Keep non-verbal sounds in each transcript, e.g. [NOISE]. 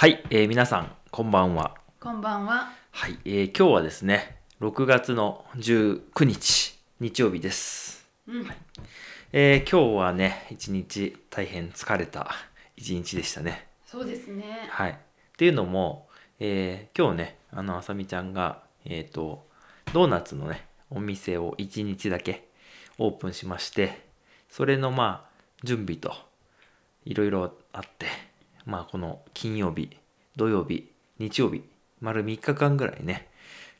はい、えー、皆さんこんばんは。こんばんは。はい、えー、今日はですね、6月の19日日曜日です。うん、えー、今日はね、一日大変疲れた一日でしたね。そうですね。はい。っていうのも、えー、今日ね、あのあさみちゃんがえっ、ー、とドーナツのねお店を一日だけオープンしまして、それのまあ準備といろいろあって。まあこの金曜日、土曜日、日曜日、丸3日間ぐらいね、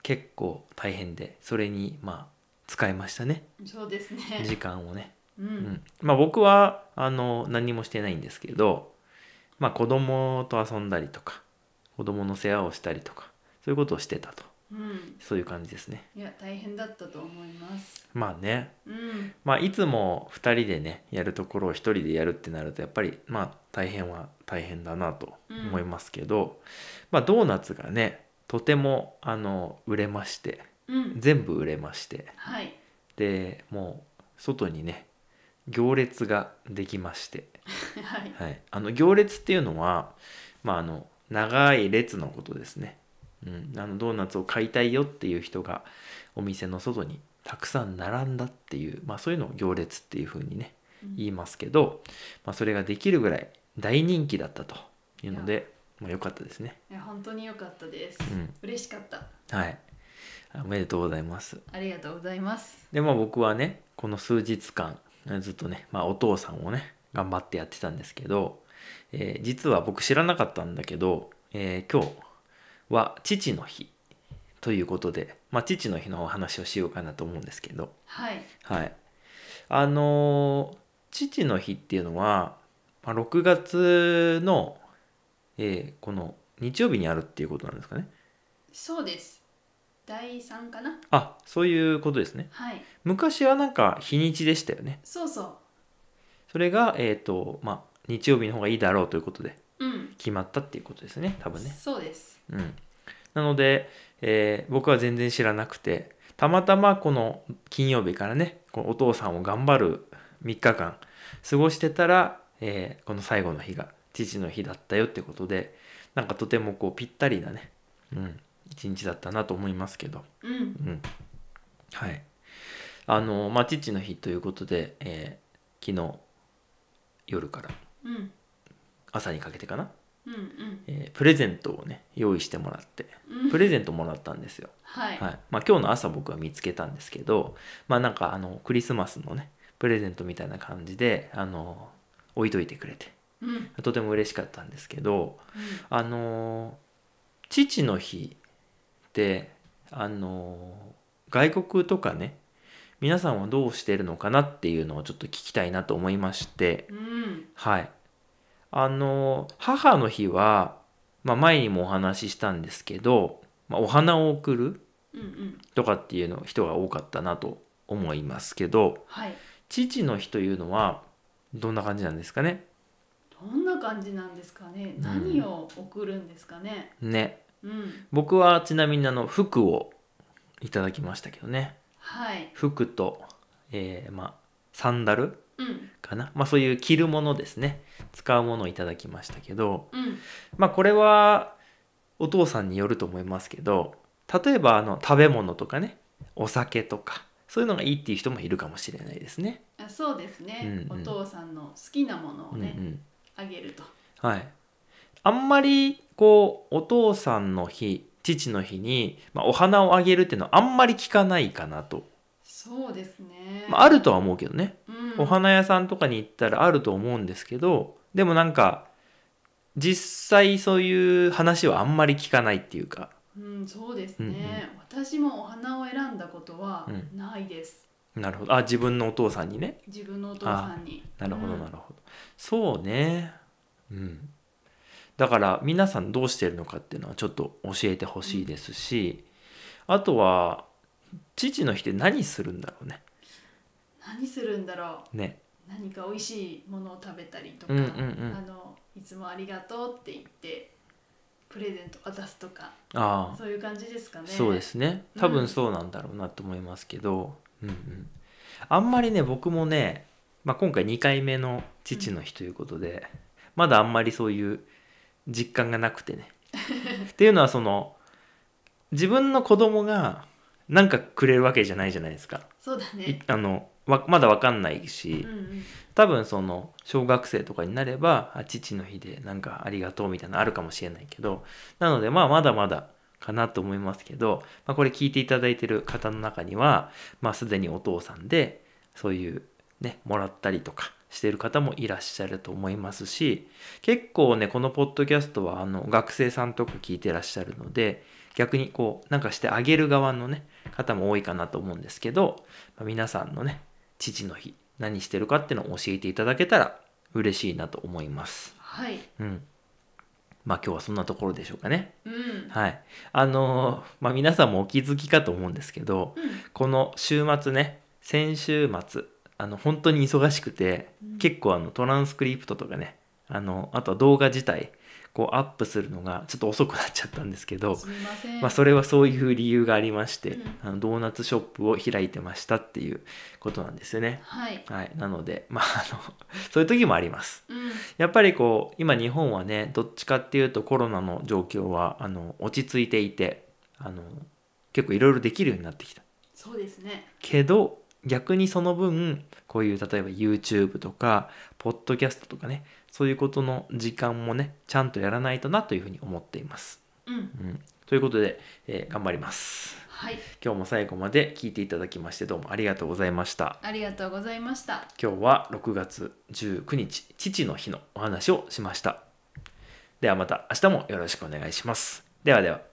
結構大変で、それにまあ使いましたね。そうですね。時間をね。うん、まあ僕はあの何もしてないんですけど、まあ子供と遊んだりとか、子供の世話をしたりとか、そういうことをしてたと。うん、そういう感じですねいや大変だったと思いますまあね、うん、まあいつも2人でねやるところを1人でやるってなるとやっぱりまあ大変は大変だなと思いますけど、うん、まあドーナツがねとてもあの売れまして、全部売れまして、はい、でもう外にね行列ができまして、[LAUGHS] はい、はい、あの行列っていうのはまああの長い列のことですねうん、あのドーナツを買いたいよっていう人がお店の外にたくさん並んだっていう、まあ、そういうのを行列っていうふうにね、言いますけど、まあ、それができるぐらい大人気だったというので、まあ、かったですね。本当に良かったです。うん、嬉しかった。はい。おめでとうございます。ありがとうございます。で、まあ僕はね、この数日間、ずっとね、まあお父さんをね、頑張ってやってたんですけど、えー、実は僕知らなかったんだけど、えー、今日、は父の日ということで、まあ、父の日のお話をしようかなと思うんですけど、はい、はい、あの父の日っていうのは、まあ、6月の、えー、この日曜日にあるっていうことなんですかねそうです第3かなあそういうことですね、はい、昔はなんか日にちでしたよねそうそうそれがえっ、ー、とまあ日曜日の方がいいだろうということで決まったっていうことですね、多分ね。そうです。うん、なので、えー、僕は全然知らなくてたまたまこの金曜日からねこのお父さんを頑張る3日間過ごしてたら、えー、この最後の日が父の日だったよってことでなんかとてもこうぴったりなね、うん、一日だったなと思いますけど、うん、うん、はいあのまあ父の日ということで、えー、昨日夜から、うん、朝にかけてかな、うんうんえープレゼントをね用意してもらってプレゼントもらったんですよ、はい、はいまあ、今日の朝僕は見つけたんですけどまあなんかあのクリスマスのねプレゼントみたいな感じであの置いといてくれてうんとても嬉しかったんですけどあの父の日ってあの外国とかね皆さんはどうしてるのかなっていうのをちょっと聞きたいなと思いましてうんはいあの、母の日は、まあ、前にもお話ししたんですけど、まあ、お花を贈るとかっていうの人が多かったなと思いますけど、はい、父の日というのはどんな感じなんですかねどんな感じなんですかね、何を贈るんですかねね、うん、僕はちなみにあの服をいただきましたけどね、はい、服と、えーまあ、サンダルかな、うん、まあ、そういう着るものですね使うものをいただきましたけど、うん、まあこれはお父さんによると思いますけど例えばあの食べ物とかねお酒とかそういうのがいいっていう人もいるかもしれないですね。あそうですね、うんうん、お父さんの好きなものをね、うんうん、あげると。はい、あんまりこうお父さんの日父の日に、まあ、お花をあげるっていうのはあんまり聞かないかなとそうですね、まあ、あるとは思うけどね、うん、お花屋さんとかに行ったらあると思うんですけどでもなんか実際そういう話はあんまり聞かないっていうか。うん、そうですね、うんうん、私もお花を選んだことはないです。うん、なるほどあ自分のお父さんにね。自分のお父さんに。なるほどなるほど、そうね。うん。だから皆さんどうしてるのかっていうのはちょっと教えてほしいですし、あとは父の日って何するんだろうね。何するんだろう、ね、何か美味しいものを食べたりとか、うんうんうん、あのいつもありがとうって言ってプレゼント渡すとかあそういう感じですかねそうですね多分そうなんだろうなと思いますけど、うん、うんうんあんまりね僕もね、まあ、今回2回目の父の日ということで、うん、まだあんまりそういう実感がなくてね [LAUGHS] っていうのはその自分の子供が何かくれるわけじゃないじゃないですかそうだねあのままだ分かんないし、うん、多分その小学生とかになればあ父の日でなんかありがとうみたいなのあるかもしれないけどなのでまあまだまだかなと思いますけど、まあ、これ聞いていただいてる方の中には、まあ、すでにお父さんでそういうねもらったりとかしてる方もいらっしゃると思いますし結構ねこのポッドキャストはあの学生さんとか聞いてらっしゃるので逆にこうなんかしてあげる側のね方も多いかなと思うんですけど、まあ、皆さんのね父の日何してるかっていうのを教えていただけたら嬉しいなと思います。はい、うんまあ今日はそんなところでしょうかね。うん、はい。あのー、まあ皆さんもお気づきかと思うんですけど、うん、この週末ね、先週末、あの本当に忙しくて、うん、結構あのトランスクリプトとかね、あのあとは動画自体こうアップするのがちょっと遅くなっちゃったんですけどまあ、それはそういう理由がありまして、うん、あのドーナツショップを開いてましたっていうことなんですよね。はい、はい、なので、まあ、あの [LAUGHS] そういう時もあります。うん、やっぱりこう今日本はねどっちかっていうとコロナの状況はあの落ち着いていてあの結構いろいろできるようになってきた。そうですねけど逆にその分こういう例えば YouTube とかポッドキャストとかねそういうことの時間もねちゃんとやらないとなというふうに思っています。うん、うん、ということで、えー、頑張ります。はい、今日も最後まで聞いていただきましてどうもありがとうございましたありがとうございました今日は6月19日父の日のお話をしましたではまた明日もよろしくお願いしますではでは